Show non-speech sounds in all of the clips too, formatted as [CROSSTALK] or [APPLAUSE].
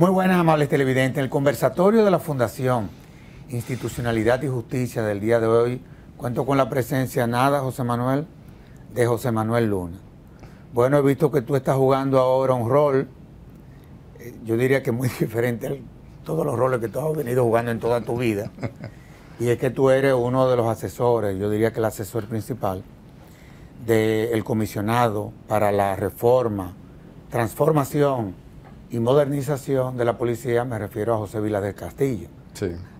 Muy buenas, amables televidentes. En el conversatorio de la Fundación Institucionalidad y Justicia del día de hoy, cuento con la presencia nada, José Manuel, de José Manuel Luna. Bueno, he visto que tú estás jugando ahora un rol, eh, yo diría que muy [LAUGHS] diferente a todos los roles que tú has venido jugando en toda tu vida. Y es que tú eres uno de los asesores, yo diría que el asesor principal del comisionado para la reforma, transformación y modernización de la policía, me refiero a José Vila del Castillo.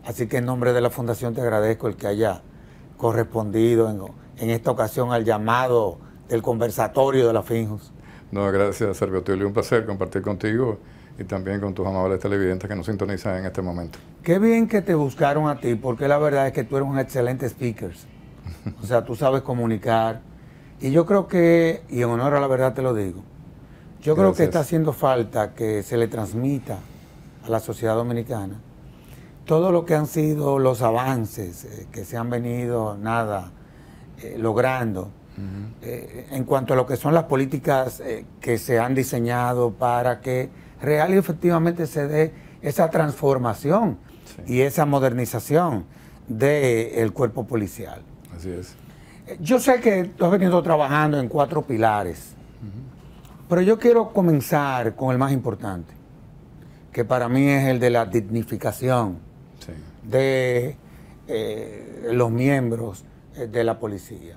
Así que en nombre de la Fundación te agradezco el que haya correspondido en, esta ocasión al llamado del conversatorio de la FINJUS. No, gracias, Sergio Tulio. Un placer compartir contigo y también con tus amables televidentes que nos sintonizan en este momento. Qué bien que te buscaron a ti, porque la verdad es que tú eres un excelente speaker. [LAUGHS] O sea, tú sabes comunicar. Y yo creo que, y en honor a la verdad te lo digo, yo creo que está haciendo falta que se le transmita a la sociedad dominicana todo lo que han sido los avances eh, que se han venido, nada, eh, logrando. Eh, en cuanto a lo que son las políticas que se han diseñado para que real y efectivamente se dé esa transformación y esa modernización del cuerpo policial. Así es. Yo sé que tú has venido trabajando en cuatro pilares. Pero yo quiero comenzar con el más importante, que para mí es el de la dignificación de eh, los miembros eh, de la policía.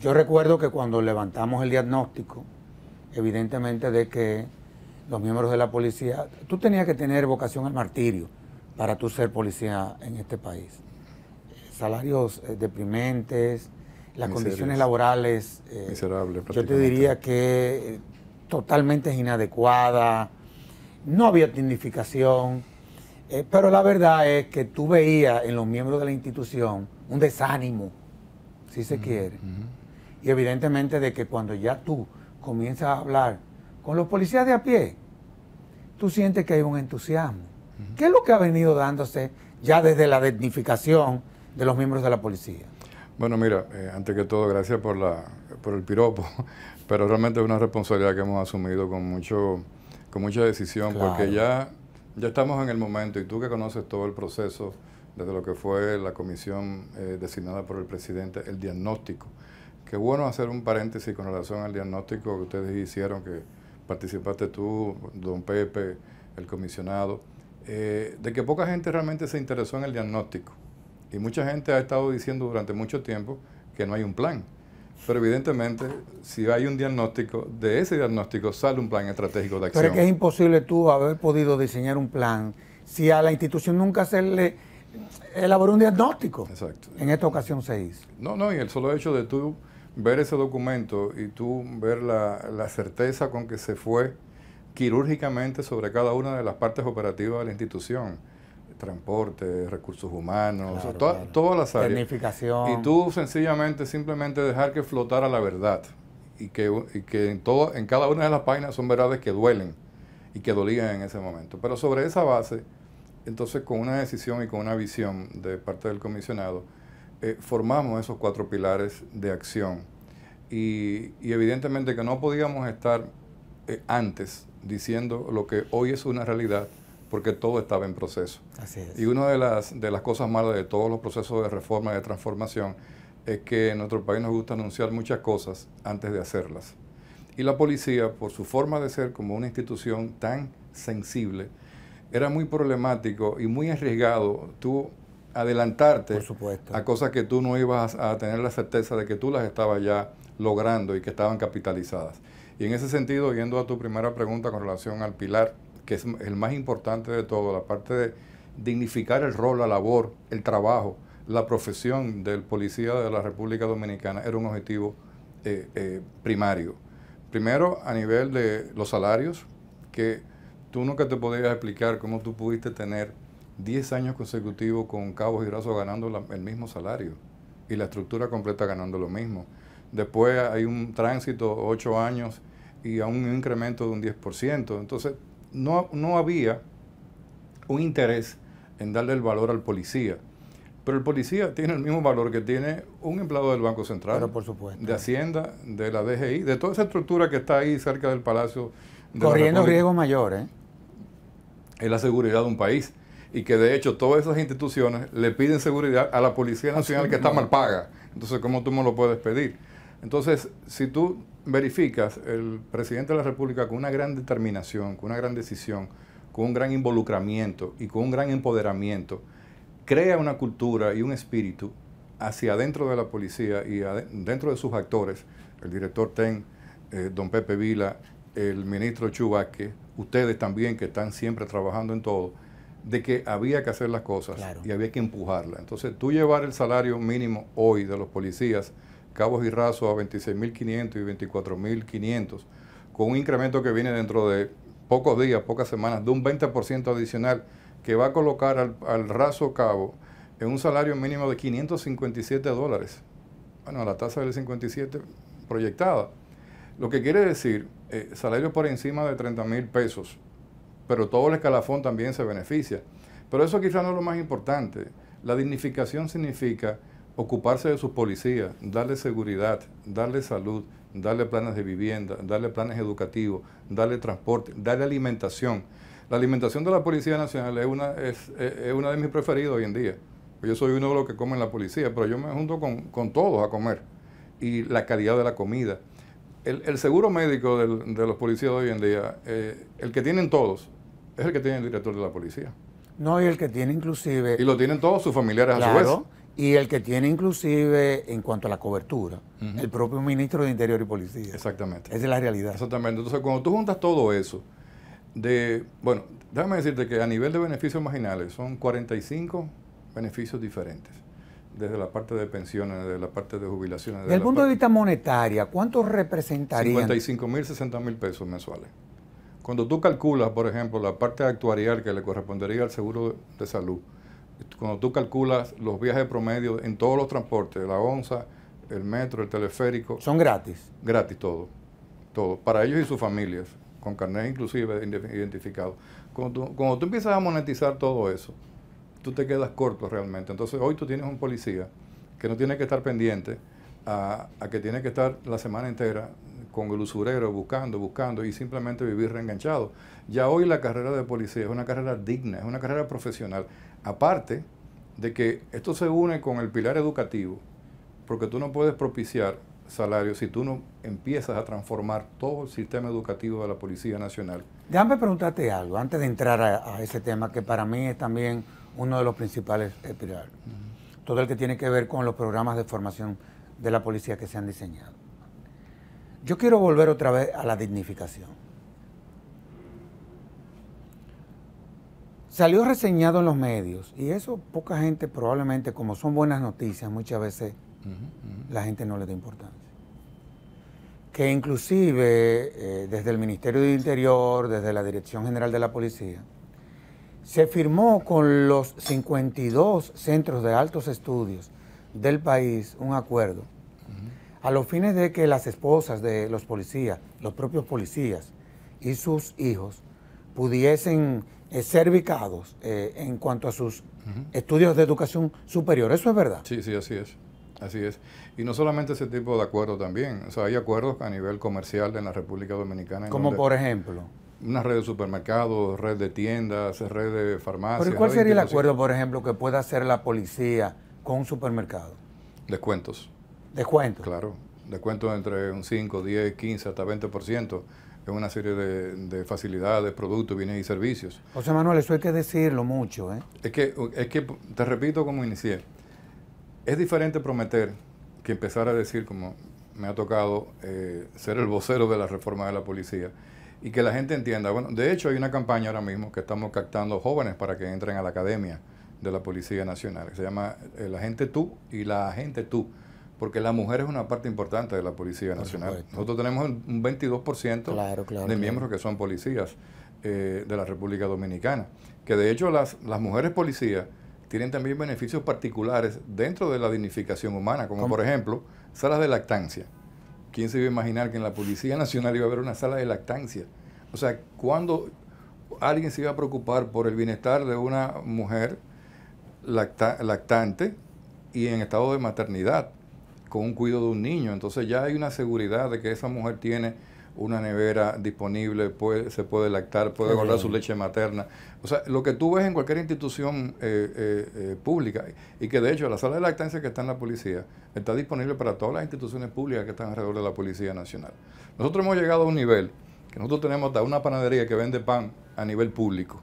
Yo recuerdo que cuando levantamos el diagnóstico, evidentemente de que los miembros de la policía, tú tenías que tener vocación al martirio para tú ser policía en este país. Salarios eh, deprimentes, las condiciones laborales. Eh, yo te diría que totalmente inadecuada, no había dignificación, eh, pero la verdad es que tú veías en los miembros de la institución un desánimo, si se quiere. Y evidentemente de que cuando ya tú comienzas a hablar con los policías de a pie, tú sientes que hay un entusiasmo. ¿Qué es lo que ha venido dándose ya desde la dignificación de los miembros de la policía? Bueno, mira, eh, antes que todo, gracias por, la, por el piropo, pero realmente es una responsabilidad que hemos asumido con, mucho, con mucha decisión, porque ya, ya estamos en el momento, y tú que conoces todo el proceso, desde lo que fue la comisión eh, designada por el presidente, el diagnóstico. Qué bueno hacer un paréntesis con relación al diagnóstico que ustedes hicieron, que participaste tú, don Pepe, el comisionado, eh, de que poca gente realmente se interesó en el diagnóstico. Y mucha gente ha estado diciendo durante mucho tiempo que no hay un plan pero evidentemente, si hay un diagnóstico, de ese diagnóstico sale un plan estratégico de acción. Pero es que es imposible tú haber podido diseñar un plan si a la institución nunca se le elaboró un diagnóstico. Exacto. En esta ocasión se hizo. No, no, y el solo hecho de tú ver ese documento y tú ver la, la certeza con que se fue quirúrgicamente sobre cada una de las partes operativas de la institución transporte, recursos humanos, toda, la todas las áreas. Y tú sencillamente, simplemente dejar que flotara la verdad y que, que en, todo, en cada una de las páginas son verdades que duelen y que dolían en ese momento. Pero sobre esa base, entonces con una decisión y con una visión de parte del comisionado, eh, formamos esos cuatro pilares de acción. Y, y evidentemente que no podíamos estar eh, antes diciendo lo que hoy es una realidad porque todo estaba en proceso. Y una de las, de las cosas malas de todos los procesos de reforma, y de transformación, es que en nuestro país nos gusta anunciar muchas cosas antes de hacerlas. Y la policía, por su forma de ser como una institución tan sensible, era muy problemático y muy arriesgado tú adelantarte a cosas que tú no ibas a tener la certeza de que tú las estabas ya logrando y que estaban capitalizadas. Y en ese sentido, yendo a tu primera pregunta con relación al pilar que es el más importante de todo, la parte de dignificar el rol, la labor, el trabajo, la profesión del policía de la República Dominicana era un objetivo eh, eh, primario. Primero, a nivel de los salarios, que tú nunca te podías explicar cómo tú pudiste tener 10 años consecutivos con cabos y brazos ganando el mismo salario y la estructura completa ganando lo mismo. Después hay un tránsito, 8 años, y a un incremento de un 10%. Entonces, no, no había un interés en darle el valor al policía. Pero el policía tiene el mismo valor que tiene un empleado del Banco Central, de Hacienda, de la DGI, de toda esa estructura que está ahí cerca del Palacio. De Corriendo riesgo mayor. ¿eh? Es la seguridad de un país. Y que de hecho todas esas instituciones le piden seguridad a la Policía Nacional que está mal paga. Entonces, ¿cómo tú me lo puedes pedir? Entonces, si tú verificas el presidente de la República con una gran determinación, con una gran decisión, con un gran involucramiento y con un gran empoderamiento, crea una cultura y un espíritu hacia adentro de la policía y dentro de sus actores, el director TEN, eh, don Pepe Vila, el ministro Chubaque, ustedes también que están siempre trabajando en todo, de que había que hacer las cosas y había que empujarla. Entonces, tú llevar el salario mínimo hoy de los policías Cabos y rasos a 26.500 y 24.500, con un incremento que viene dentro de pocos días, pocas semanas, de un 20% adicional, que va a colocar al, al Raso Cabo en un salario mínimo de 557 dólares. Bueno, la tasa del 57 proyectada. Lo que quiere decir, eh, salario por encima de 30.000 mil pesos, pero todo el escalafón también se beneficia. Pero eso quizás no es lo más importante. La dignificación significa ocuparse de sus policías, darle seguridad, darle salud, darle planes de vivienda, darle planes educativos, darle transporte, darle alimentación. La alimentación de la Policía Nacional es una, es, es una de mis preferidas hoy en día. Yo soy uno de los que comen la policía, pero yo me junto con, todos a comer. Y la calidad de la comida. El, seguro médico de los policías hoy en día, eh, el que tienen todos, es el que tiene el director de la policía. No, y el que tiene inclusive... Y lo tienen todos sus familiares a su vez y el que tiene inclusive en cuanto a la cobertura, el propio ministro de Interior y Policía. Exactamente. Esa es la realidad. Exactamente. Entonces, cuando tú juntas todo eso, de, bueno, déjame decirte que a nivel de beneficios marginales son 45 beneficios diferentes, desde la parte de pensiones, desde la parte de jubilaciones. Desde el punto de vista monetaria, ¿cuánto representaría? 55 mil, 60 mil pesos mensuales. Cuando tú calculas, por ejemplo, la parte actuarial que le correspondería al seguro de salud, cuando tú calculas los viajes promedio en todos los transportes, la onza, el metro, el teleférico. ¿Son gratis? Gratis todo, todo, para ellos y sus familias, con carnet inclusive identificado. Cuando tú, empiezas a monetizar todo eso, tú te quedas corto realmente. Entonces hoy tú tienes un policía que no tiene que estar pendiente a, a que tiene que estar la semana entera con el usurero buscando, buscando y simplemente vivir reenganchado. Ya hoy la carrera de policía es una carrera digna, es una carrera profesional. Aparte de que esto se une con el pilar educativo, porque tú no puedes propiciar salarios si tú no empiezas a transformar todo el sistema educativo de la Policía Nacional. Déjame preguntarte algo, antes de entrar a, ese tema, que para mí es también uno de los principales eh, pilares. Todo el que tiene que ver con los programas de formación de la policía que se han diseñado. Yo quiero volver otra vez a la dignificación. salió reseñado en los medios y eso poca gente probablemente, como son buenas noticias, muchas veces la gente no le da importancia. Que inclusive eh, desde el Ministerio del Interior, desde la Dirección General de la Policía, se firmó con los 52 centros de altos estudios del país un acuerdo a los fines de que las esposas de los policías, los propios policías y sus hijos pudiesen eh, ser eh, en cuanto a sus estudios de educación superior. ¿Eso es verdad? Sí, sí, así es. Así es. Y no solamente ese tipo de acuerdos también. O sea, hay acuerdos a nivel comercial en la República Dominicana. Como por ejemplo. Una red de supermercados, red de tiendas, red de farmacias. cuál sería el acuerdo, por ejemplo, que pueda hacer la policía con un supermercado? Descuentos. ¿Descuentos? Claro. Descuentos entre un 5, 10, 15, hasta 20% es una serie de, facilidades, productos, bienes y servicios. José Manuel, eso hay que decirlo mucho. ¿eh? Es, que, te repito como inicié, es diferente prometer que empezar a decir, como me ha tocado eh, ser el vocero de la reforma de la policía, y que la gente entienda. Bueno, de hecho hay una campaña ahora mismo que estamos captando jóvenes para que entren a la academia de la Policía Nacional, que se llama eh, La gente tú y la gente tú porque la mujer es una parte importante de la Policía Nacional. Nosotros tenemos un 22% de miembros que son policías eh, de la República Dominicana, que de hecho las, las mujeres policías tienen también beneficios particulares dentro de la dignificación humana, como por ejemplo salas de lactancia. ¿Quién se iba a imaginar que en la Policía Nacional iba a haber una sala de lactancia? O sea, cuando alguien se iba a preocupar por el bienestar de una mujer lactante y en estado de maternidad? con un cuidado de un niño. Entonces ya hay una seguridad de que esa mujer tiene una nevera disponible, se puede lactar, puede guardar su leche materna. O sea, lo que tú ves en cualquier institución eh, eh, eh, pública, y que de hecho la sala de lactancia que está en la policía está disponible para todas las instituciones públicas que están alrededor de la Policía Nacional. Nosotros hemos llegado a un nivel que nosotros tenemos hasta una panadería que vende pan a nivel público.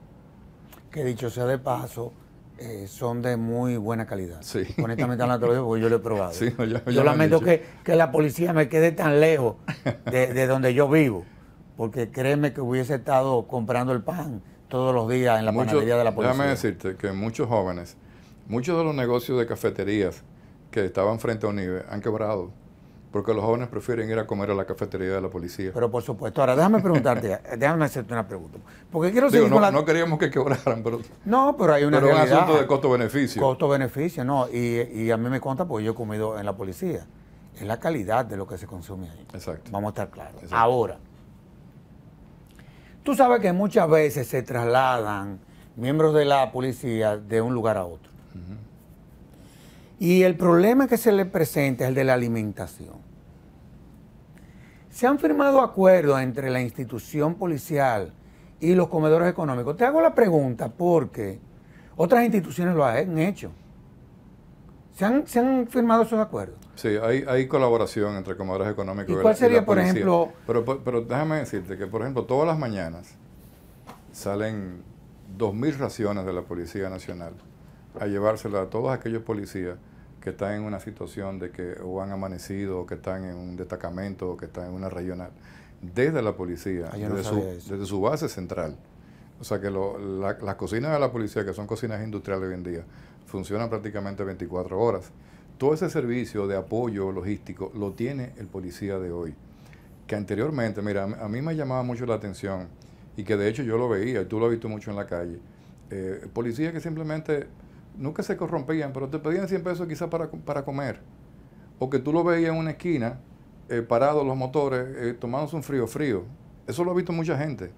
Que dicho sea de paso, eh, son de muy buena calidad. Honestamente no lo porque yo lo he probado. yo, lamento que, la policía me quede tan lejos de, donde yo vivo, porque créeme que hubiese estado comprando el pan todos los días en la panadería de la policía. Déjame decirte que muchos jóvenes, muchos de los negocios de cafeterías que estaban frente a unive han quebrado porque los jóvenes prefieren ir a comer a la cafetería de la policía. Pero por supuesto, ahora déjame preguntarte, [LAUGHS] déjame hacerte una pregunta. Porque quiero no, no queríamos que quebraran, pero... No, pero hay una es un asunto de costo-beneficio. Costo-beneficio, no. Y, a mí me cuenta porque yo he comido en la policía. Es la calidad de lo que se consume ahí. Exacto. Vamos a estar claros. Ahora, tú sabes que muchas veces se trasladan miembros de la policía de un lugar a otro. Y el problema que se le presenta es el de la alimentación. Se han firmado acuerdos entre la institución policial y los comedores económicos. Te hago la pregunta porque otras instituciones lo han hecho. ¿Se han, firmado esos acuerdos? Sí, hay, colaboración entre comedores económicos. ¿Y cuál sería, la por ejemplo? pero déjame decirte que, por ejemplo, todas las mañanas salen 2.000 raciones de la Policía Nacional a llevársela a todos aquellos policías que están en una situación de que o han amanecido, o que están en un destacamento, o que están en una regional, desde la policía, ah, desde, su, base central. O sea que lo, la, las cocinas de la policía, que son cocinas industriales hoy en día, funcionan prácticamente 24 horas. Todo ese servicio de apoyo logístico lo tiene el policía de hoy. Que anteriormente, mira, a mí me llamaba mucho la atención y que de hecho yo lo veía, y tú lo has visto mucho en la calle, eh, policía que simplemente nunca se corrompían, pero te pedían 100 pesos quizás para, para comer. O que tú lo veías en una esquina, eh, parados los motores, eh, tomándose un frío frío. Eso lo ha visto mucha gente.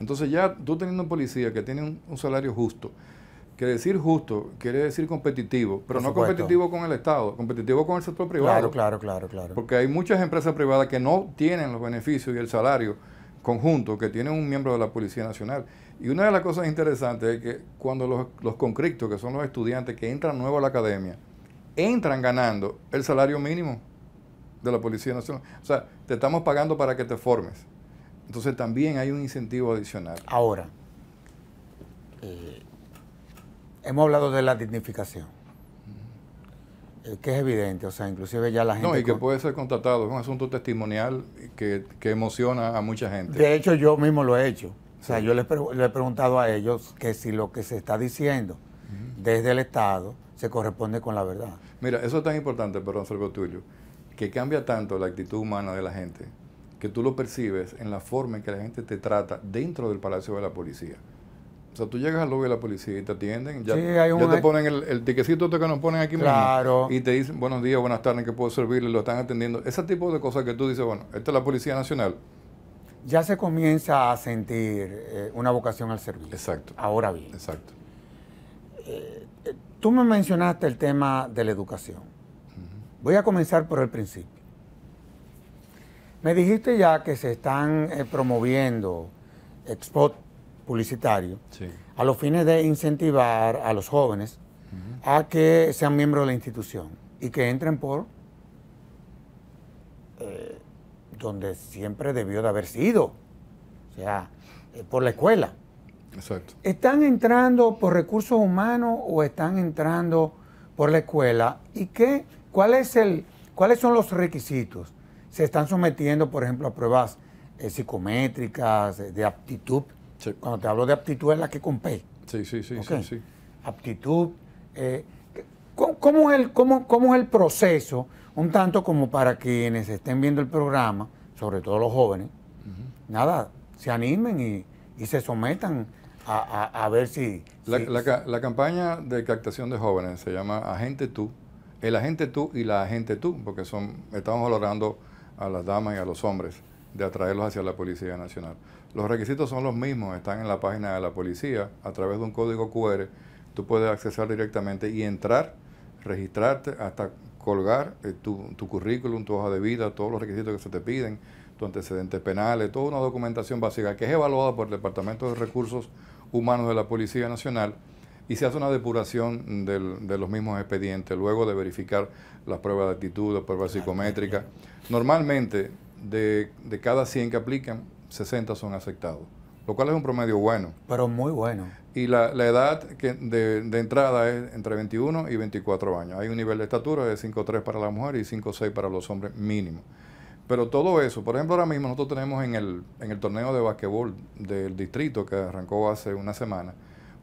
Entonces ya tú teniendo un policía que tiene un, salario justo, que decir justo quiere decir competitivo, pero no competitivo con el Estado, competitivo con el sector privado. Claro, claro, claro, claro. Porque hay muchas empresas privadas que no tienen los beneficios y el salario conjunto que tiene un miembro de la Policía Nacional. Y una de las cosas interesantes es que cuando los, los concriptos, que son los estudiantes que entran nuevo a la academia, entran ganando el salario mínimo de la Policía Nacional. O sea, te estamos pagando para que te formes. Entonces también hay un incentivo adicional. Ahora, eh, hemos hablado de la dignificación, eh, que es evidente, o sea, inclusive ya la gente... No, y que puede ser contratado, es un asunto testimonial que emociona a mucha gente. De hecho, yo mismo lo he hecho. O sea, yo le, he preguntado a ellos que si lo que se está diciendo desde el Estado se corresponde con la verdad. Mira, eso es tan importante, perdón, Sergio Tulio, que cambia tanto la actitud humana de la gente que tú lo percibes en la forma en que la gente te trata dentro del Palacio de la Policía. O sea, tú llegas al lobby de la policía y te atienden, ya, te ponen el, el tiquecito este que nos ponen aquí claro. y te dicen buenos días, buenas tardes, que puedo servirle, lo están atendiendo. Ese tipo de cosas que tú dices, bueno, esta es la Policía Nacional, ya se comienza a sentir eh, una vocación al servicio. Exacto. Ahora bien. Exacto. Eh, eh, tú me mencionaste el tema de la educación. Voy a comenzar por el principio. Me dijiste ya que se están promoviendo spots publicitarios a los fines de incentivar a los jóvenes a que sean miembros de la institución y que entren por donde siempre debió de haber sido, o sea, eh, por la escuela. Exacto. ¿Están entrando por recursos humanos o están entrando por la escuela? ¿Y qué, cuáles son los requisitos? ¿Se están sometiendo, por ejemplo, a pruebas eh, psicométricas, eh, de aptitud? Cuando te hablo de aptitud es la que compete. Sí, sí, sí, Aptitud. ¿Cómo es el proceso? Un tanto como para quienes estén viendo el programa, sobre todo los jóvenes, nada, se animen y, se sometan a, ver si... La, campaña de captación de jóvenes se llama Agente Tú, el Agente Tú y la Agente Tú, porque son estamos valorando a las damas y a los hombres de atraerlos hacia la Policía Nacional. Los requisitos son los mismos, están en la página de la policía, a través de un código QR, tú puedes accesar directamente y entrar, registrarte, hasta colgar eh, tu, currículum, tu hoja de vida, todos los requisitos que se te piden, tu antecedentes penales, toda una documentación básica que es evaluada por el Departamento de Recursos Humanos de la Policía Nacional y se hace una depuración de los mismos expedientes luego de verificar las pruebas de actitud, las pruebas psicométricas. Normalmente, de, de cada 100 que aplican, 60 son aceptados lo cual es un promedio bueno. Pero muy bueno. Y la, edad que de, entrada es entre 21 y 24 años. Hay un nivel de estatura de 5,3 para la mujer y 5,6 para los hombres mínimo. Pero todo eso, por ejemplo, ahora mismo nosotros tenemos en el, en el torneo de basquetbol del distrito que arrancó hace una semana,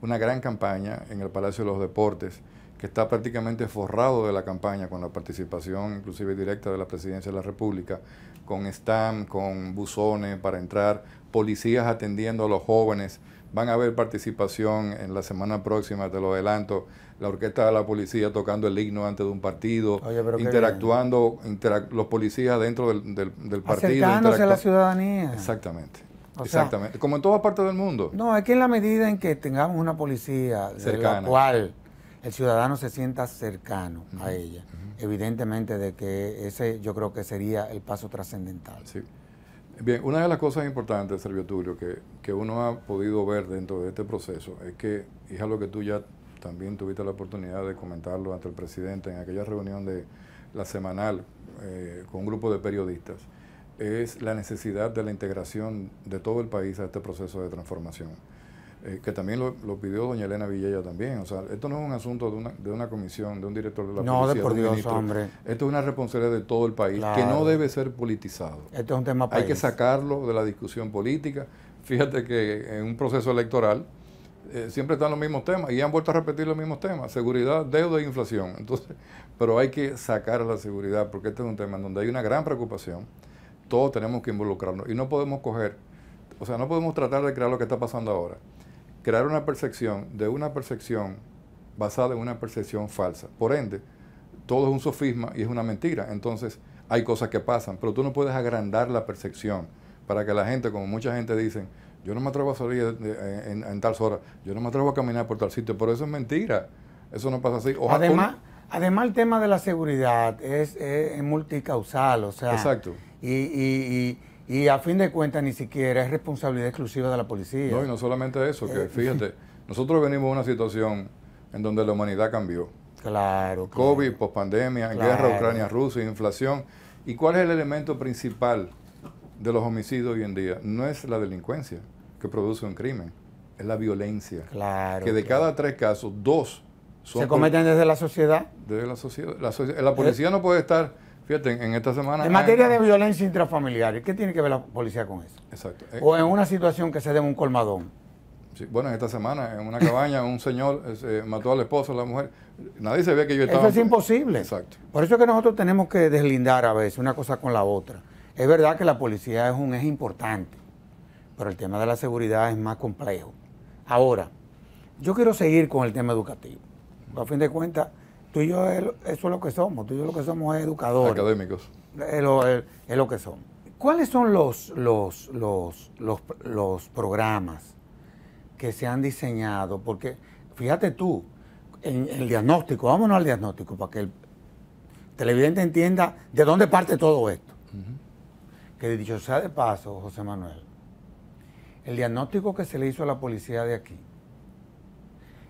una gran campaña en el Palacio de los Deportes que está prácticamente forrado de la campaña con la participación inclusive directa de la Presidencia de la República, con Stam, con buzones para entrar, policías atendiendo a los jóvenes. Van a haber participación en la semana próxima, te lo adelanto, la orquesta de la policía tocando el himno antes de un partido, interactuando los policías dentro del, partido. Acercándose a la ciudadanía. Exactamente. exactamente. Como en todas partes del mundo. No, es que en la medida en que tengamos una policía De la cual el ciudadano se sienta cercano a ella, evidentemente de que ese yo creo que sería el paso trascendental. Sí. Bien, una de las cosas importantes, Servio Tulio, que, que, uno ha podido ver dentro de este proceso es que, hija, lo que tú ya también tuviste la oportunidad de comentarlo ante el presidente en aquella reunión de la semanal eh, con un grupo de periodistas, es la necesidad de la integración de todo el país a este proceso de transformación. Eh, que también lo, pidió doña Elena Villella también. O sea, esto no es un asunto de una, de una comisión, de un director de la policía. No, por Dios, hombre. Esto es una responsabilidad de todo el país que no debe ser politizado. Esto es un tema Hay que sacarlo de la discusión política. Fíjate que en un proceso electoral eh, siempre están los mismos temas y han vuelto a repetir los mismos temas, seguridad, deuda e inflación. Entonces, [LAUGHS] pero hay que sacar la seguridad porque este es un tema en donde hay una gran preocupación. Todos tenemos que involucrarnos y no podemos coger, o sea, no podemos tratar de crear lo que está pasando ahora crear una percepción de una percepción basada en una percepción falsa. Por ende, todo es un sofisma y es una mentira. Entonces, hay cosas que pasan, pero tú no puedes agrandar la percepción para que la gente, como mucha gente dice, yo no me atrevo a salir en, en, tal hora, yo no me atrevo a caminar por tal sitio, pero eso es mentira. Eso no pasa así. además, además, el tema de la seguridad es, multicausal, o sea. Exacto. y y a fin de cuentas ni siquiera es responsabilidad exclusiva de la policía. No, y no solamente eso, que eh, fíjate, [LAUGHS] nosotros venimos de una situación en donde la humanidad cambió. Claro. COVID, pospandemia, guerra Ucrania-Rusia, inflación. ¿Y cuál es el elemento principal de los homicidios hoy en día? No es la delincuencia que produce un crimen, es la violencia. Claro. Que de cada tres casos, dos son... Se cometen desde la sociedad. Desde la sociedad. la policía eh. no puede estar Fíjate, en esta semana... En materia de violencia intrafamiliar, ¿qué tiene que ver la policía con eso? Exacto. Eh, o en una situación que se dé un colmadón. bueno, en esta semana, en una cabaña, un señor eh, mató al esposo, a la mujer. Nadie se ve que yo estaba... Eso es imposible. Exacto. Por eso es que nosotros tenemos que deslindar a veces una cosa con la otra. Es verdad que la policía es un es importante, pero el tema de la seguridad es más complejo. Ahora, yo quiero seguir con el tema educativo. A fin de cuentas, tú y yo, eso es lo que somos, tú y yo lo que somos es educadores. Académicos. Es lo, que son. ¿Cuáles son los, los, programas que se han diseñado? Porque fíjate tú, en el diagnóstico, vámonos al diagnóstico para que el televidente entienda de dónde parte todo esto. Que dicho sea de paso, José Manuel, el diagnóstico que se le hizo a la policía de aquí,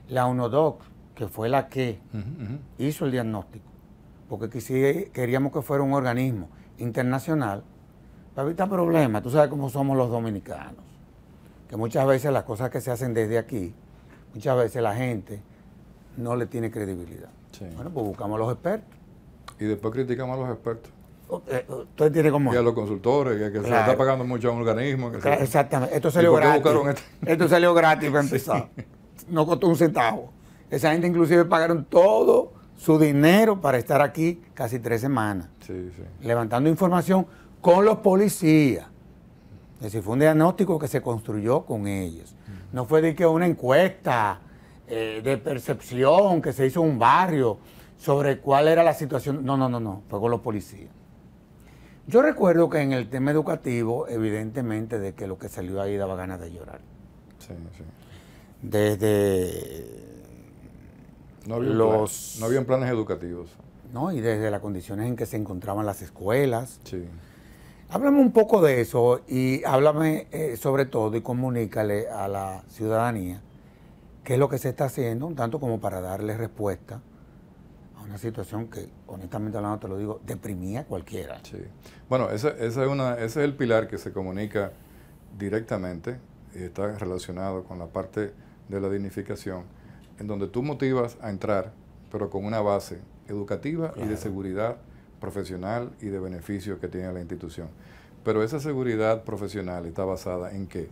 la UNODOC que fue la que hizo el diagnóstico, porque queríamos que fuera un organismo internacional para evitar problemas. Tú sabes cómo somos los dominicanos, que muchas veces las cosas que se hacen desde aquí, muchas veces la gente no le tiene credibilidad. Bueno, pues buscamos a los expertos. Y después criticamos a los expertos. Eh, tiene como... Y a los consultores, que, se está pagando mucho a un organismo. Exactamente. Este? Esto salió gratis. gratis para [LAUGHS] empezar. No costó un centavo. Esa gente inclusive pagaron todo su dinero para estar aquí casi tres semanas. Sí, sí. Levantando información con los policías. Es decir, fue un diagnóstico que se construyó con ellos. No fue de que una encuesta eh, de percepción que se hizo en un barrio sobre cuál era la situación. No, no, no, no. Fue con los policías. Yo recuerdo que en el tema educativo, evidentemente, de que lo que salió ahí daba ganas de llorar. Sí, sí. Desde no había no planes educativos. No, y desde las condiciones en que se encontraban las escuelas. Sí. Háblame un poco de eso y háblame eh, sobre todo y comunícale a la ciudadanía qué es lo que se está haciendo, un tanto como para darle respuesta a una situación que, honestamente hablando, te lo digo, deprimía a cualquiera. Sí. Bueno, es una, ese es el pilar que se comunica directamente y está relacionado con la parte de la dignificación donde tú motivas a entrar, pero con una base educativa y de seguridad profesional y de beneficio que tiene la institución. Pero esa seguridad profesional está basada en qué?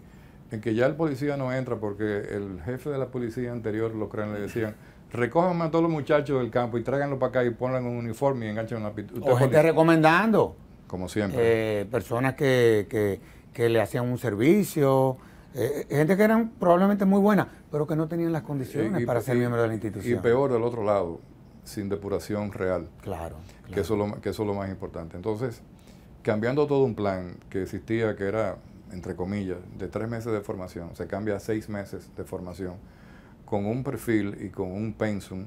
En que ya el policía no entra porque el jefe de la policía anterior, los creen, le decían, [LAUGHS] recójanme a todos los muchachos del campo y tráiganlo para acá y pongan un uniforme y enganchen una pistola. O gente recomendando. Como siempre. Eh, personas que, que, que, le hacían un servicio, eh, eh, gente que eran probablemente muy buena, pero que no tenían las condiciones eh, para ser miembro de la institución. Y peor del otro lado, sin depuración real. Claro. Que, eso que es lo más importante. Entonces, cambiando todo un plan que existía, que era, entre comillas, de tres meses de formación, se cambia a seis meses de formación, con un perfil y con un pensum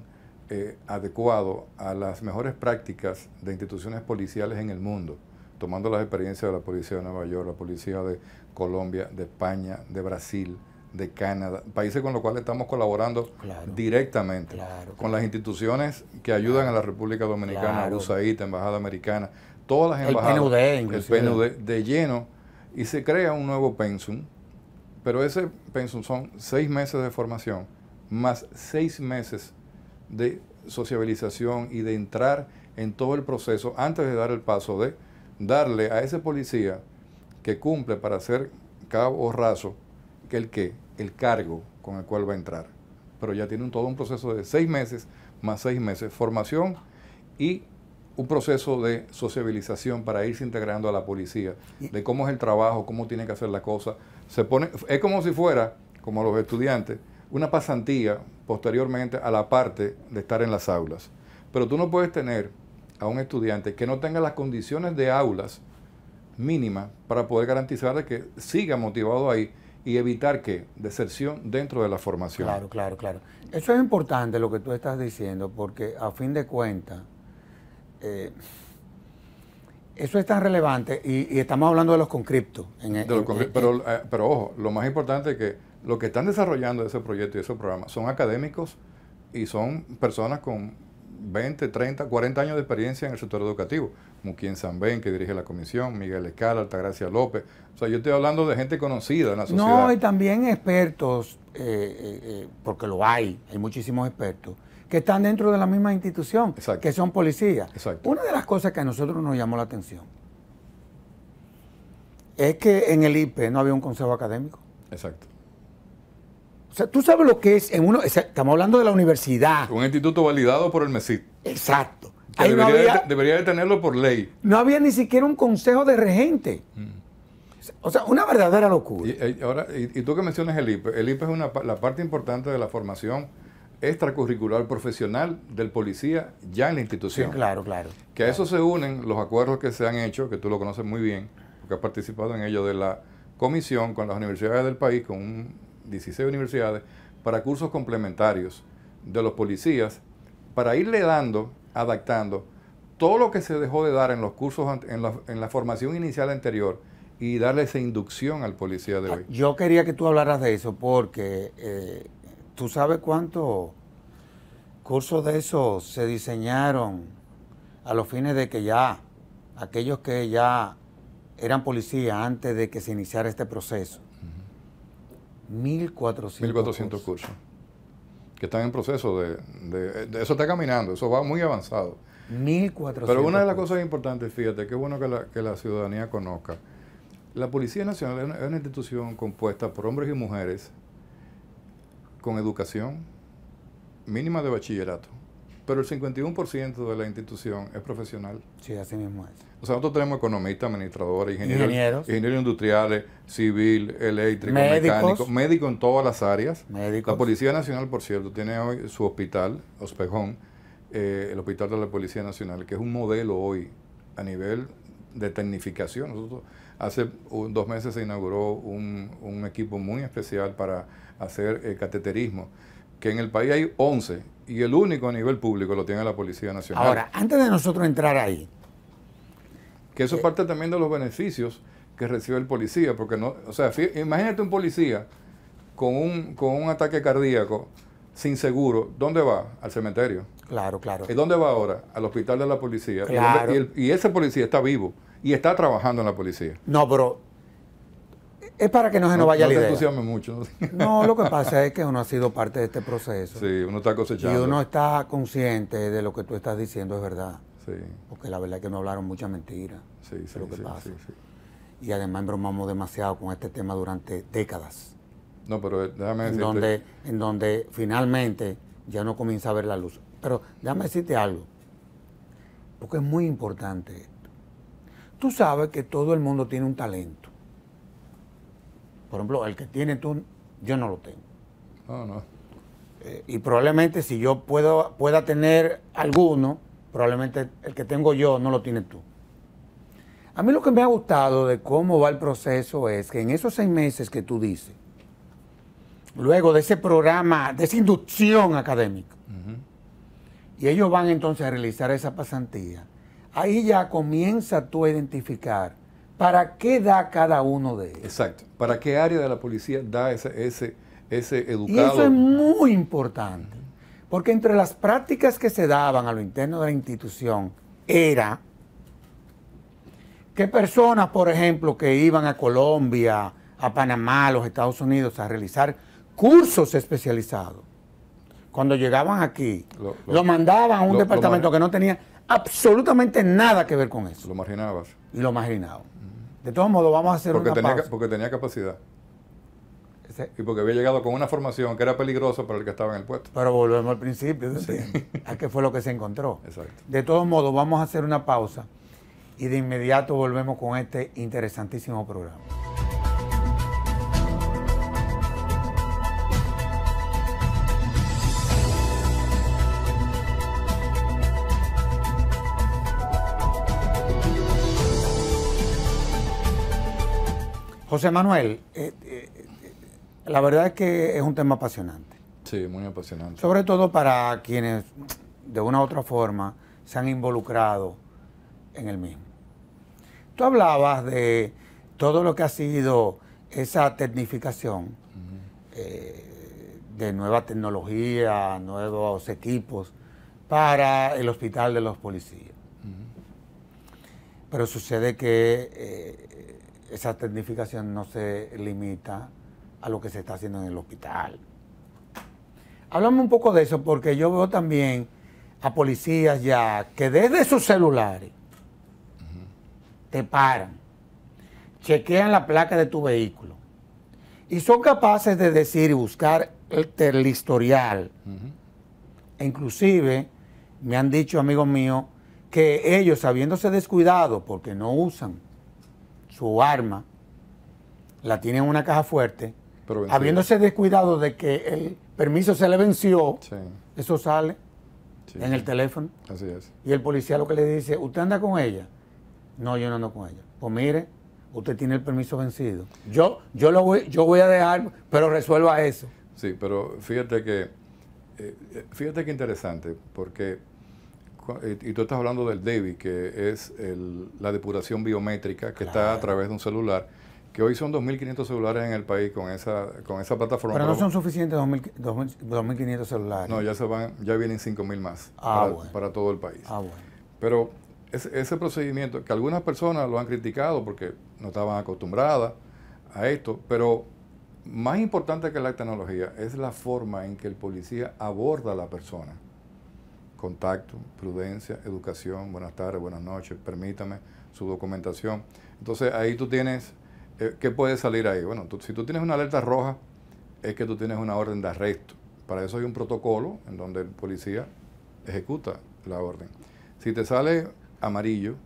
adecuado a las mejores prácticas de instituciones policiales en el mundo tomando las experiencias de la policía de Nueva York, la policía de Colombia, de España, de Brasil, de Canadá, países con los cuales estamos colaborando directamente, con las instituciones que ayudan a la República Dominicana, USAID, Embajada Americana, todas las embajadas, el PNUD, el PNUD de lleno, y se crea un nuevo pensum, pero ese pensum son seis meses de formación, más seis meses de sociabilización y de entrar en todo el proceso antes de dar el paso de darle a ese policía que cumple para ser cabo o raso, que el qué, el cargo con el cual va a entrar. Pero ya tiene un, todo un proceso de seis meses, más seis meses, formación y un proceso de sociabilización para irse integrando a la policía, de cómo es el trabajo, cómo tiene que hacer la cosa. Se pone, es como si fuera, como los estudiantes, una pasantía posteriormente a la parte de estar en las aulas. Pero tú no puedes tener a un estudiante que no tenga las condiciones de aulas mínimas para poder garantizar que siga motivado ahí y evitar que deserción dentro de la formación. Claro, claro, claro. Eso es importante lo que tú estás diciendo, porque a fin de cuentas, eh, eso es tan relevante y, estamos hablando de los conscriptos. En, pero, eh, pero ojo, lo más importante es que lo que están desarrollando ese proyecto y ese programa son académicos y son personas con 20, 30, 40 años de experiencia en el sector educativo. Muquien Sanben, que dirige la comisión, Miguel Escala, Altagracia López. O sea, yo estoy hablando de gente conocida en la sociedad. No, y también expertos, eh, eh, eh, porque lo hay, hay muchísimos expertos, que están dentro de la misma institución, que son policías. Una de las cosas que a nosotros nos llamó la atención es que en el IPE no había un consejo académico. Exacto. O sea, tú sabes lo que es en uno. estamos hablando de la universidad. Un instituto validado por el MESID. Exacto. debería, de, tenerlo por ley. No había ni siquiera un consejo de regente. Mm. O sea, una verdadera locura. Y, ahora, y, tú que mencionas el IPE, el IPE es una, la parte importante de la formación extracurricular profesional del policía ya en la institución. claro, claro. Que a eso se unen los acuerdos que se han hecho, que tú lo conoces muy bien, porque has participado en ello de la comisión con las universidades del país, con un 16 universidades, para cursos complementarios de los policías, para irle dando, adaptando todo lo que se dejó de dar en los cursos, en la, formación inicial anterior y darle esa inducción al policía de ah, hoy. Yo quería que tú hablaras de eso porque eh, tú sabes cuántos cursos de esos se diseñaron a los fines de que ya aquellos que ya eran policías antes de que se iniciara este proceso 1.400. 1.400 cursos. que están en proceso de, Eso está caminando, eso va muy avanzado. 1.400. Pero una de las cosas importantes, fíjate, qué bueno que la, que la ciudadanía conozca. La Policía Nacional es una institución compuesta por hombres y mujeres con educación mínima de bachillerato pero el 51% de la institución es profesional. Sí, así mismo es. O sea, nosotros tenemos economistas, administradores, ingenieros, ingenieros, industriales, civil, eléctrico, mecánico, médico en todas las áreas. médico La Policía Nacional, por cierto, tiene hoy su hospital, Ospejón, eh, el Hospital de la Policía Nacional, que es un modelo hoy a nivel de tecnificación. Nosotros hace dos meses se inauguró un, equipo muy especial para hacer eh, cateterismo, que en el país hay 11 y el único a nivel público lo tiene la Policía Nacional. Ahora, antes de nosotros entrar ahí. Que eso eh, parte también de los beneficios que recibe el policía, porque no, o sea, imagínate un policía con un, con un ataque cardíaco sin seguro, ¿dónde va? Al cementerio. Claro, claro. ¿Y dónde va ahora? Al hospital de la policía. Claro. Y, y ese policía está vivo y está trabajando en la policía. No, pero es para que no se nos vaya no, no mucho. [LAUGHS] No, lo que pasa es que uno ha sido parte de este proceso. Sí, uno está cosechando. Y uno está consciente de lo que tú estás diciendo es verdad. Sí. Porque la verdad es que no hablaron mucha mentira sí, sí, lo que sí, y además bromamos demasiado con este tema durante décadas. No, pero eh, déjame decirte. En donde, en donde finalmente ya no comienza a ver la luz. Pero déjame decirte algo, porque es muy importante esto. Tú sabes que todo el mundo tiene un talento. Por ejemplo, el que tiene tú, yo no lo tengo. Eh, y probablemente si yo puedo, pueda tener alguno, probablemente el que tengo yo no lo tiene tú. A mí lo que me ha gustado de cómo va el proceso es que en esos seis meses que tú dices, luego de ese programa, de esa inducción académica, y ellos van entonces a realizar esa pasantía, ahí ya comienza tú a identificar ¿Para qué da cada uno de ellos? Exacto. ¿Para qué área de la policía da ese, ese, educado? Y eso es muy importante, porque entre las prácticas que se daban a lo interno de la institución era que personas, por ejemplo, que iban a Colombia, a Panamá, a los Estados Unidos a realizar cursos especializados, cuando llegaban aquí, lo, mandaban a un departamento que no tenía absolutamente nada que ver con eso. Lo marginabas. Y lo marginaba. De todos modos, vamos a hacer una pausa. Porque tenía capacidad. Y porque había llegado con una formación que era peligrosa para el que estaba en el puesto. Pero volvemos al principio, ¿a qué fue lo que se encontró? Exacto. De todos modos, vamos a hacer una pausa y de inmediato volvemos con este interesantísimo programa. José Manuel, eh, eh, eh, la verdad es que es un tema apasionante. Sí, muy apasionante. Sobre todo para quienes de una u otra forma se han involucrado en el mismo. Tú hablabas de todo lo que ha sido esa tecnificación de nueva tecnología, nuevos equipos para el hospital de los policías. Pero sucede que esa tecnificación no se limita a lo que se está haciendo en el hospital. Háblame un poco de eso, porque yo veo también a policías ya que desde sus celulares te paran, chequean la placa de tu vehículo y son capaces de decir y buscar el, historial. E inclusive me han dicho amigos míos que ellos, habiéndose descuidado porque no usan su arma, la tiene en una caja fuerte, habiéndose descuidado de que el permiso se le venció, eso sale en el teléfono. Así es. Y el policía lo que le dice, ¿usted anda con ella? No, yo no ando con ella. Pues mire, usted tiene el permiso vencido. Yo, yo lo voy, yo voy a dejar, pero resuelva eso. Sí, pero fíjate que, eh, eh, fíjate que interesante, porque eh, y, tú estás hablando del DEVI, que es la depuración biométrica que está a través de un celular, que hoy son 2.500 celulares en el país con esa, con esa plataforma. Pero no son suficientes 2.500 celulares. No, ya, se van, ya vienen 5.000 más ah, para, todo el país. Ah, pero ese procedimiento, que algunas personas lo han criticado porque no estaban acostumbradas a esto, pero más importante que la tecnología es la forma en que el policía aborda a la persona contacto, prudencia, educación, buenas tardes, buenas noches, permítame su documentación. Entonces ahí tú tienes, eh, ¿qué puede salir ahí? Bueno, si tú tienes una alerta roja, es que tú tienes una orden de arresto. Para eso hay un protocolo en donde el policía ejecuta la orden. Si te sale amarillo,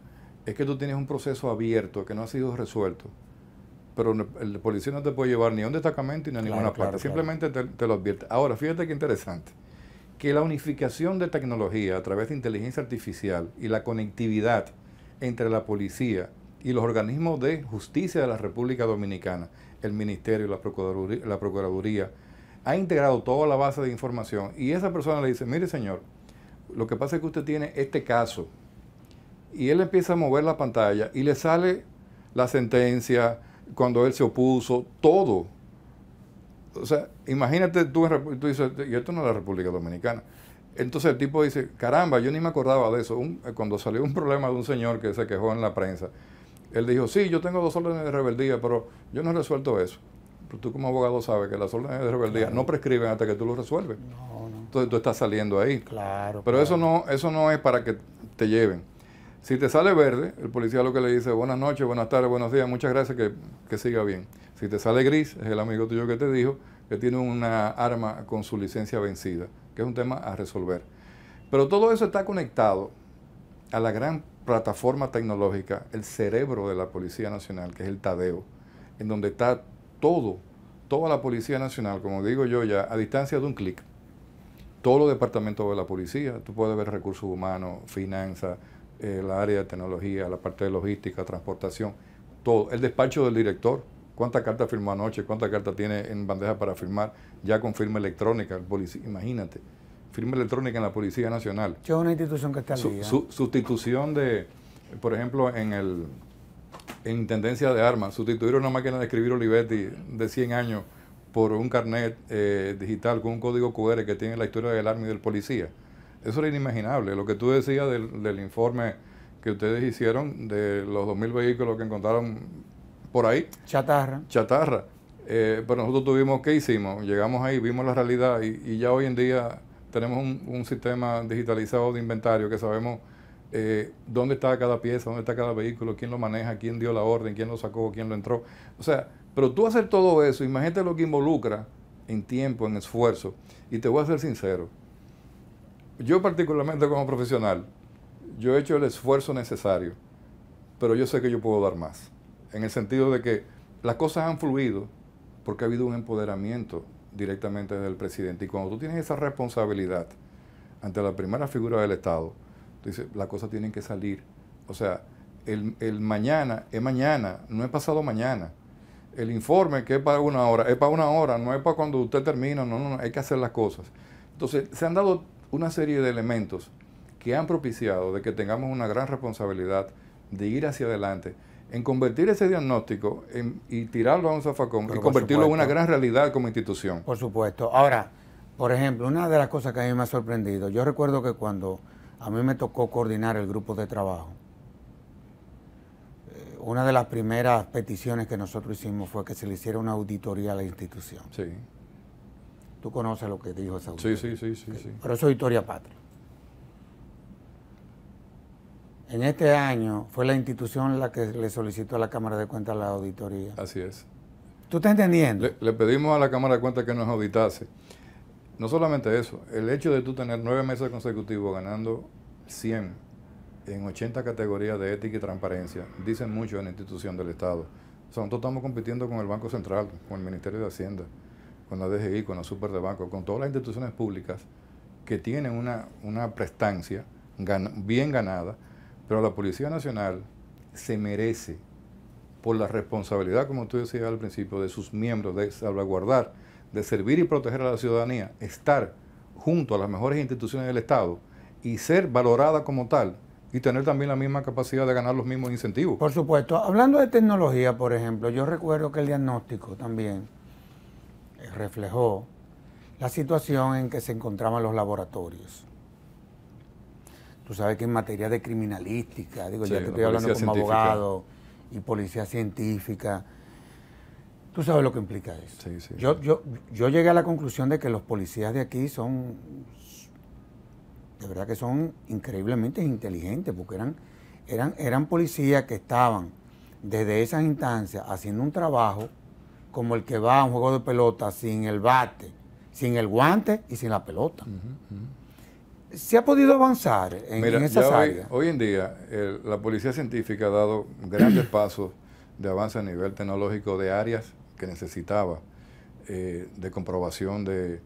es que tú tienes un proceso abierto que no ha sido resuelto, pero el policía no te puede llevar ni a un destacamento ni a ninguna parte, simplemente te, te, lo advierte. Ahora, fíjate qué interesante que la unificación de tecnología a través de inteligencia artificial y la conectividad entre la policía y los organismos de justicia de la República Dominicana, el Ministerio, la Procuraduría, la Procuraduría ha integrado toda la base de información y esa persona le dice, mire señor, lo que pasa es que usted tiene este caso. Y él empieza a mover la pantalla y le sale la sentencia, cuando él se opuso, todo o sea, imagínate tú, tú dices, y esto no es la República Dominicana. Entonces el tipo dice, caramba, yo ni me acordaba de eso. cuando salió un [LAUGHS] problema de un señor que se quejó en la prensa, él dijo, sí, yo tengo dos órdenes de rebeldía, pero yo no he resuelto eso. tú como abogado sabes que las órdenes de rebeldía no prescriben hasta que tú lo resuelves. No, Entonces tú estás saliendo ahí. Claro. Pero eso no eso no es para que te lleven. Si te sale verde, el policía lo que le dice, buenas noches, buenas tardes, buenos días, muchas gracias, que, que siga bien. Si te sale gris, es el amigo tuyo que te dijo que tiene una arma con su licencia vencida, que es un tema a resolver. Pero todo eso está conectado a la gran plataforma tecnológica, el cerebro de la Policía Nacional, que es el Tadeo, en donde está todo, toda la Policía Nacional, como digo yo ya, a distancia de un clic. Todos los departamentos de la policía, tú puedes ver recursos humanos, finanzas, eh, la área de tecnología, la parte de logística, transportación, todo. El despacho del director, cuántas cartas firmó anoche, cuántas cartas tiene en bandeja para firmar, ya con firma electrónica, imagínate, firma electrónica en la Policía Nacional. Es una institución que está al sustitución de, por ejemplo, en el en Intendencia de Armas, sustituir una máquina de escribir Olivetti de 100 años por un carnet eh, digital con un código QR que tiene la historia del arma y del policía. Eso era inimaginable. Lo que tú decías del, del informe que ustedes hicieron de los 2.000 vehículos que encontraron por ahí. Chatarra. Chatarra. Eh, pero pues nosotros tuvimos, ¿qué hicimos? Llegamos ahí, vimos la realidad y, ya hoy en día tenemos un, sistema digitalizado de inventario que sabemos eh, dónde está cada pieza, dónde está cada vehículo, quién lo maneja, quién dio la orden, quién lo sacó, quién lo entró. O sea, pero tú hacer todo eso, imagínate lo que involucra en tiempo, en esfuerzo. Y te voy a ser sincero, yo particularmente como profesional, yo he hecho el esfuerzo necesario, pero yo sé que yo puedo dar más, en el sentido de que las cosas han fluido porque ha habido un empoderamiento directamente del presidente. Y cuando tú tienes esa responsabilidad ante la primera figura del Estado, tú dices, las cosas tienen que salir. O sea, el, el mañana es mañana, no es pasado mañana. El informe que es para una hora, es para una hora, no es para cuando usted termina, no, no, no, hay que hacer las cosas. Entonces, se han dado una serie de elementos que han propiciado de que tengamos una gran responsabilidad de ir hacia adelante en convertir ese diagnóstico y tirarlo a un zafacón y convertirlo en una gran realidad como institución. Por supuesto. Ahora, por ejemplo, una de las cosas que a mí me ha sorprendido, yo recuerdo que cuando a mí me tocó coordinar el grupo de trabajo, eh, una de las primeras peticiones que nosotros hicimos fue que se le hiciera una auditoría a la institución. Sí. Tú conoces lo que dijo esa Sí, sí, sí, sí, sí. Pero eso es historia patria. En este año fue la institución la que le solicitó a la Cámara de Cuentas la auditoría. Así es. ¿Tú estás entendiendo? Le, pedimos a la Cámara de Cuentas que nos auditase. No solamente eso, el hecho de tú tener nueve meses consecutivos ganando 100 en 80 categorías de ética y transparencia, dicen mucho en la institución del Estado. O sea, nosotros estamos compitiendo con el Banco Central, con el Ministerio de Hacienda con la DGI, con la Super de Banco, con todas las instituciones públicas que tienen una, prestancia bien ganada, pero la Policía Nacional se merece, por la responsabilidad, como tú decías al principio, de sus miembros, de salvaguardar, de servir y proteger a la ciudadanía, estar junto a las mejores instituciones del Estado y ser valorada como tal y tener también la misma capacidad de ganar los mismos incentivos. Por supuesto. Hablando de tecnología, por ejemplo, yo recuerdo que el diagnóstico también reflejó la situación en que se encontraban los laboratorios. Tú sabes que en materia de criminalística, digo, ya que estoy hablando como abogado y policía científica, tú sabes lo que implica eso. yo, yo, yo llegué a la conclusión de que los policías de aquí son, de verdad que son increíblemente inteligentes, porque eran, eran, eran policías que estaban desde esas instancias haciendo un trabajo como el que va a un juego de pelota sin el bate, sin el guante y sin la pelota. ¿Se ha podido avanzar en, esa área. Hoy, en día, la policía científica ha dado grandes [CLEARS THROAT] pasos de avance a nivel tecnológico de áreas que necesitaba, eh, de comprobación de,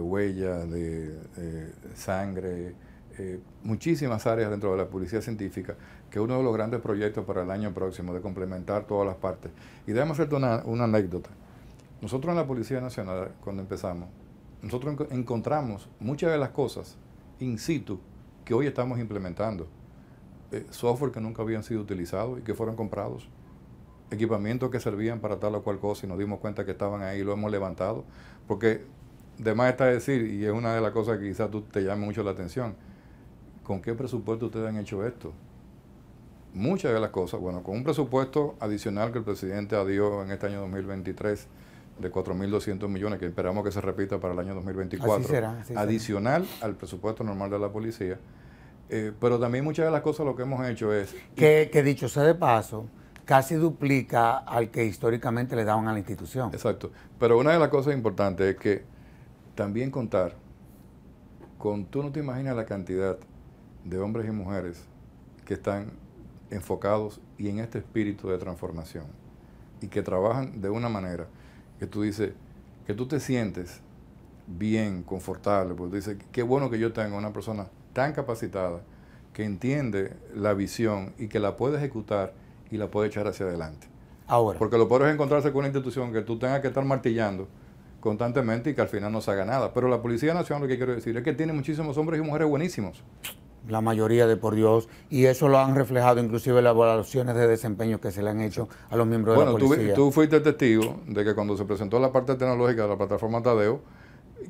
huellas, de eh, sangre, eh, muchísimas áreas dentro de la policía científica, que es uno de los grandes proyectos para el año próximo, de complementar todas las partes. Y déjame hacerte una, anécdota. Nosotros en la Policía Nacional, cuando empezamos, nosotros encontramos muchas de las cosas in situ que hoy estamos implementando. Eh, software que nunca habían sido utilizados y que fueron comprados. Equipamientos que servían para tal o cual cosa y nos dimos cuenta que estaban ahí y lo hemos levantado. Porque de más está decir, y es una de las cosas que quizás tú te llame mucho la atención, ¿con qué presupuesto ustedes han hecho esto? Muchas de las cosas, bueno, con un presupuesto adicional que el presidente dio en este año 2023 de 4.200 millones, que esperamos que se repita para el año 2024, así será, adicional al presupuesto normal de la policía. Eh, pero también muchas de las cosas lo que hemos hecho es... Que, que dicho sea de paso, casi duplica al que históricamente le daban a la institución. Exacto. Pero una de las cosas importantes es que también contar con, tú no te imaginas la cantidad de hombres y mujeres que están enfocados y en este espíritu de transformación y que trabajan de una manera que tú dices, que tú te sientes bien, confortable, porque tú dices, qué bueno que yo tenga una persona tan capacitada que entiende la visión y que la puede ejecutar y la puede echar hacia adelante. Ahora. Porque lo peor es encontrarse con una institución que tú tengas que estar martillando constantemente y que al final no se haga nada. Pero la Policía Nacional, lo que quiero decir, es que tiene muchísimos hombres y mujeres buenísimos la mayoría de por Dios, y eso lo han reflejado inclusive las evaluaciones de desempeño que se le han hecho a los miembros de la policía. Tú, tú fuiste testigo de que cuando se presentó la parte tecnológica de la plataforma Tadeo,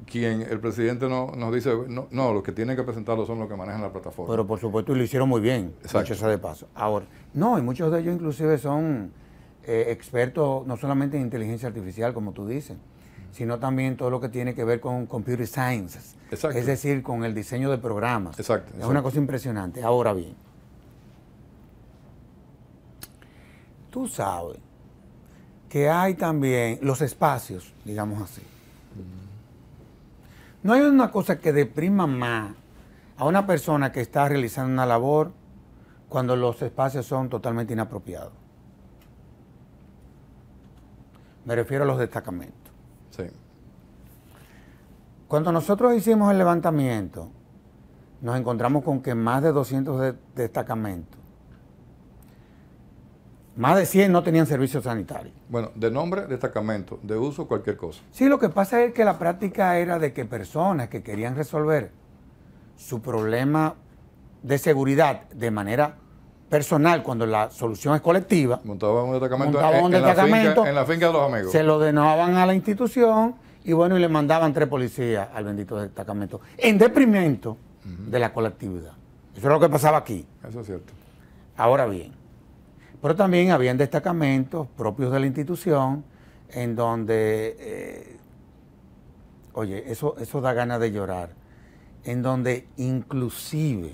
quien el presidente no, nos dice, no, los que tienen que presentarlo son los que manejan la plataforma. Pero por supuesto, y lo hicieron muy bien, muchos de paso. Ahora, no, y muchos de ellos inclusive son eh, expertos no solamente en inteligencia artificial, como tú dices, sino también todo lo que tiene que ver con computer sciences. Es decir, con el diseño de programas. Es una cosa impresionante. Ahora bien, tú sabes que hay también los espacios, digamos así. No hay una cosa que deprima más a una persona que está realizando una labor cuando los espacios son totalmente inapropiados. Me refiero a los destacamentos. Sí. Cuando nosotros hicimos el levantamiento, nos encontramos con que más de 200 destacamentos, más de 100 no tenían servicio sanitario. Bueno, de nombre, destacamento, de uso, cualquier cosa. Sí, lo que pasa es que la práctica era de que personas que querían resolver su problema de seguridad de manera personal cuando la solución es colectiva. Montaban un destacamento, en, la finca, de los amigos. Se lo donaban a la institución y bueno, y le mandaban tres policías al bendito destacamento, en deprimento de la colectividad. Eso es lo que pasaba aquí. Eso es cierto. Ahora bien, pero también habían destacamentos propios de la institución en donde, eh, oye, eso, eso da ganas de llorar, en donde inclusive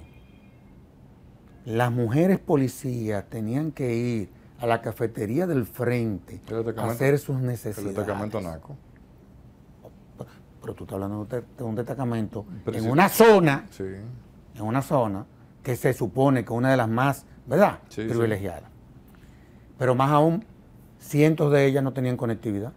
las mujeres policías tenían que ir a la cafetería del frente a hacer sus necesidades. El destacamento NACO. Pero tú estás hablando de un destacamento en una zona, en una zona que se supone que es una de las más, ¿verdad? privilegiadas. Pero más aún, cientos de ellas no tenían conectividad.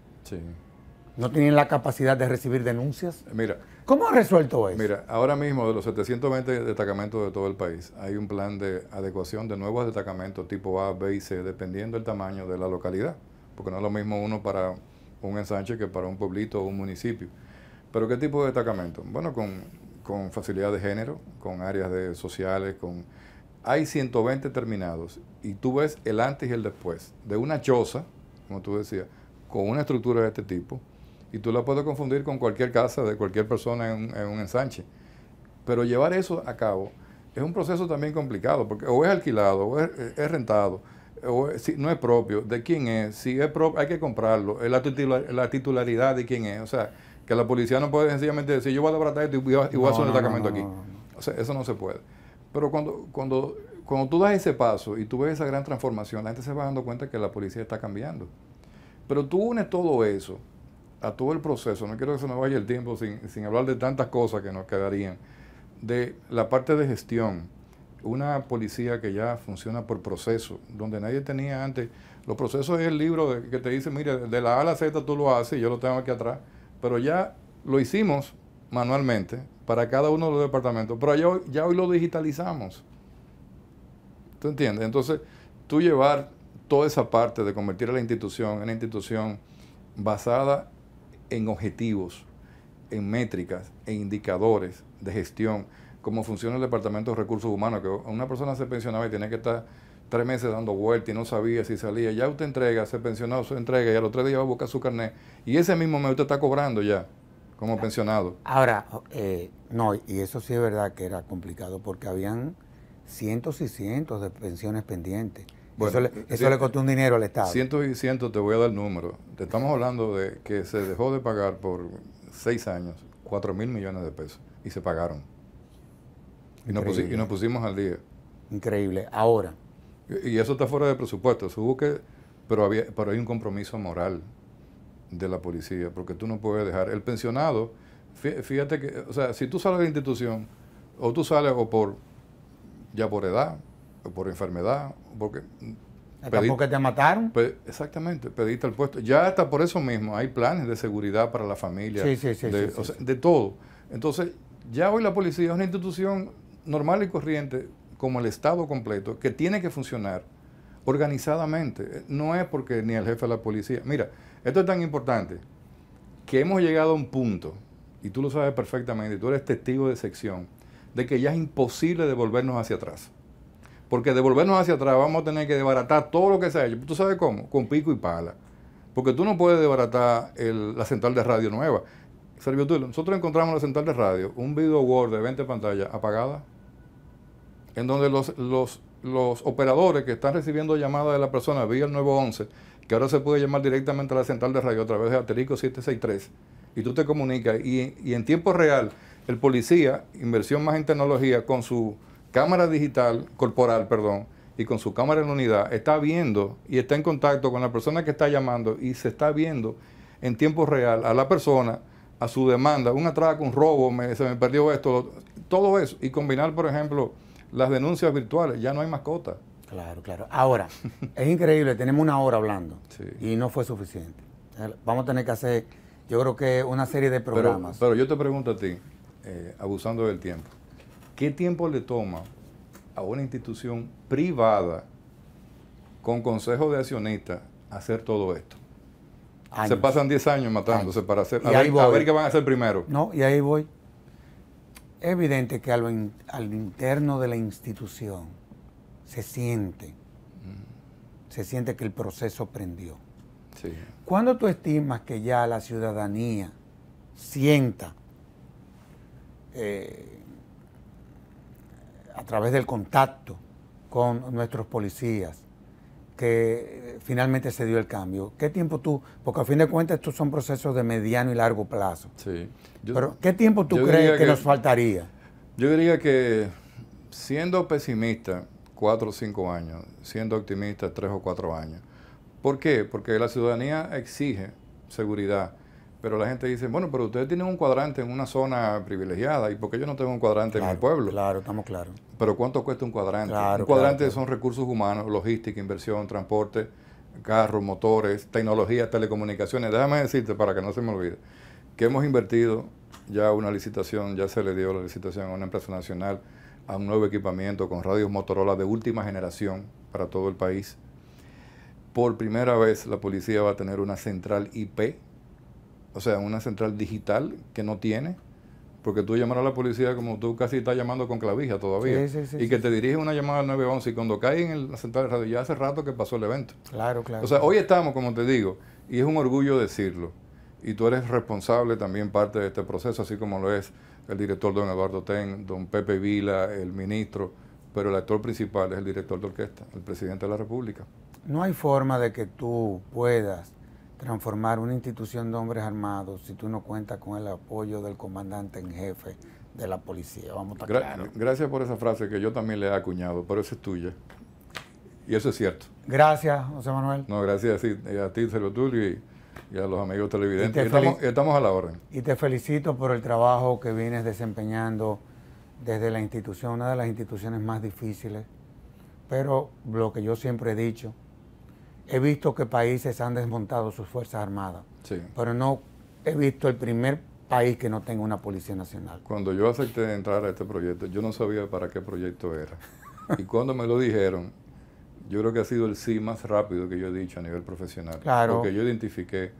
No tenían la capacidad de recibir denuncias. Mira, ¿Cómo ha resuelto eso? Mira, ahora mismo de los 720 destacamentos de todo el país, hay un plan de adecuación de nuevos destacamentos tipo A, B y C, dependiendo del tamaño de la localidad, porque no es lo mismo uno para un ensanche que para un pueblito o un municipio. Pero ¿qué tipo de destacamento? Bueno, con, con facilidad de género, con áreas de sociales, con... Hay 120 terminados y tú ves el antes y el después de una choza, como tú decías, con una estructura de este tipo, y tú la puedes confundir con cualquier casa de cualquier persona en, en un ensanche. Pero llevar eso a cabo es un proceso también complicado, porque o es alquilado, o es, rentado, o si no es propio, de quién es, si es propio, hay que comprarlo, es la, la, titularidad de quién es. O sea, que la policía no puede sencillamente decir, yo voy a la esto y voy a, hacer un destacamento aquí. O sea, eso no se puede. Pero cuando, cuando, cuando tú das ese paso y tú ves esa gran transformación, la gente se va dando cuenta que la policía está cambiando. Pero tú unes todo eso a todo el proceso, no quiero que se nos vaya el tiempo sin, sin hablar de tantas cosas que nos quedarían, de la parte de gestión, una policía que ya funciona por proceso, donde nadie tenía antes, los procesos es el libro que te dice, mire, de la A a la Z tú lo haces, yo lo tengo aquí atrás, pero ya lo hicimos manualmente para cada uno de los departamentos, pero ya, ya hoy lo digitalizamos. ¿Tú entiendes? Entonces, tú llevar toda esa parte de convertir a la institución en una institución basada en objetivos, en métricas, en indicadores de gestión, cómo funciona el Departamento de Recursos Humanos, que una persona se pensionaba y tenía que estar tres meses dando vueltas y no sabía si salía. Ya usted entrega, se pensionado, se entrega y a los tres días va a buscar su carnet. Y ese mismo mes usted está cobrando ya como pensionado. Ahora, eh, no, y eso sí es verdad que era complicado porque habían cientos y cientos de pensiones pendientes eso, le, costó un dinero al Estado. Cientos y cientos, te voy a dar número Te estamos hablando de que se dejó de pagar por seis años 4 mil millones de pesos y se pagaron. Y nos, pusimos al día. Increíble. Ahora. Y, eso está fuera de presupuesto. que, pero, había, pero hay un compromiso moral de la policía, porque tú no puedes dejar. El pensionado, fíjate que, o sea, si tú sales de la institución, o tú sales o por, ya por edad, por enfermedad, porque... porque te mataron? exactamente, pediste el puesto. Ya hasta por eso mismo hay planes de seguridad para la familia, de, de todo. Entonces, ya hoy la policía es una institución normal y corriente, como el Estado completo, que tiene que funcionar organizadamente. No es porque ni el jefe de la policía. Mira, esto es tan importante que hemos llegado a un punto, y tú lo sabes perfectamente, tú eres testigo de sección, de que ya es imposible devolvernos hacia atrás. Porque de hacia atrás vamos a tener que desbaratar todo lo que sea ¿Tú sabes cómo? Con pico y pala. Porque tú no puedes desbaratar la central de radio nueva. Servio tú, nosotros encontramos la central de radio un video Word de 20 pantallas apagada, en donde los, operadores que están recibiendo llamadas de la persona vía el nuevo 11, que ahora se puede llamar directamente a la central de radio a través de Aterico 763, y tú te comunicas, y, y en tiempo real, el policía, inversión más en tecnología, con su cámara digital, corporal, perdón, y con su cámara en la unidad, está viendo y está en contacto con la persona que está llamando y se está viendo en tiempo real a la persona, a su demanda, un atraco, un robo, me, se me perdió esto, todo eso. Y combinar, por ejemplo, las denuncias virtuales, ya no hay mascota. Claro, claro. Ahora, [LAUGHS] es increíble, tenemos una hora hablando y no fue suficiente. Eh, vamos a tener que hacer, yo creo que una serie de programas. Pero, yo te pregunto a ti, eh, abusando del tiempo. ¿Qué tiempo le toma a una institución privada con consejo de accionistas hacer todo esto? Se pasan 10 años matándose para hacer. A ver, qué van a hacer primero. No, y ahí voy. Es evidente que al, interno de la institución se siente, mm. se siente que el proceso prendió. ¿Cuándo tú estimas que ya la ciudadanía sienta eh, a través del contacto con nuestros policías que eh, finalmente se dio el cambio. ¿Qué tiempo tú, porque a fin de cuentas estos son procesos de mediano y largo plazo, sí. pero ¿qué tiempo tú crees que, nos faltaría? Yo diría que siendo pesimista, cuatro o cinco años, siendo optimista, tres o cuatro años. ¿Por qué? Porque la ciudadanía exige seguridad pero la gente dice, bueno, pero ustedes tienen un cuadrante en una zona privilegiada, ¿y por qué yo no tengo un cuadrante en mi pueblo? Claro, estamos claros. Pero ¿cuánto cuesta un cuadrante? un cuadrante son recursos humanos, logística, inversión, transporte, carros, motores, tecnología, telecomunicaciones. Déjame decirte, para que no se me olvide, que hemos invertido ya una licitación, ya se le dio la licitación a una empresa nacional, a un nuevo equipamiento con radios Motorola de última generación para todo el país. Por primera vez la policía va a tener una central IP o sea, una central digital que no tiene, porque tú llamar a la policía como tú casi estás llamando con clavija todavía. y que te dirige una llamada al 911 y cuando cae en la central de radio, ya hace rato que pasó el evento. Claro, claro. O sea, hoy estamos, como te digo, y es un orgullo decirlo. Y tú eres responsable también parte de este proceso, así como lo es el director don Eduardo Ten, don Pepe Vila, el ministro, pero el actor principal es el director de orquesta, el presidente de la República. No hay forma de que tú puedas transformar una institución de hombres armados si tú no cuentas con el apoyo del comandante en jefe de la policía. Vamos a estar claro. Gracias por esa frase que yo también le he acuñado, pero esa es tuya. Y eso es cierto. Gracias, José Manuel. No, gracias a ti, eh, Sergio Tulio, y, a los amigos televidentes. estamos a la orden. Y te felicito por el trabajo que vienes desempeñando desde la institución, una de las instituciones más difíciles. Pero lo que yo siempre he dicho, he visto que países han desmontado sus Fuerzas Armadas, sí. pero no he visto el primer país que no tenga una Policía Nacional. Cuando yo acepté entrar a este proyecto, yo no sabía para qué proyecto era. [LAUGHS] y cuando me lo dijeron, yo creo que ha sido el sí más rápido que yo he dicho a nivel profesional. Claro. Porque yo identifiqué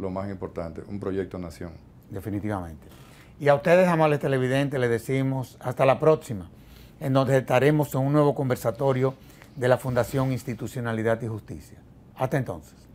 lo más importante, un proyecto nación. Definitivamente. Y a ustedes, amables televidentes, les decimos hasta la próxima, en donde estaremos en un nuevo conversatorio de la Fundación Institucionalidad y Justicia. Hasta entonces.